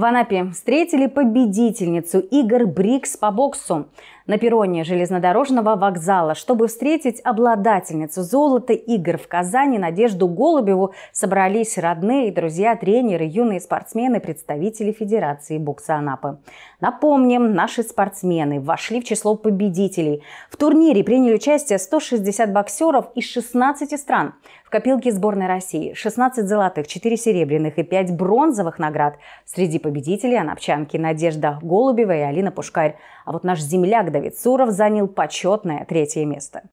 В Анапе встретили победительницу игр БРИКС по боксу на перроне железнодорожного вокзала. Чтобы встретить обладательницу золота игр в Казани Надежду Голубеву, собрались родные и друзья, тренеры, юные спортсмены, представители Федерации бокса Анапы. Напомним, наши спортсмены вошли в число победителей. В турнире приняли участие 160 боксеров из 16 стран. В копилке сборной России 16 золотых, 4 серебряных и 5 бронзовых наград. Среди победителей Победители — анапчанки Надежда Голубева и Алина Пушкарь. А вот наш земляк Давид Суров занял почетное третье место.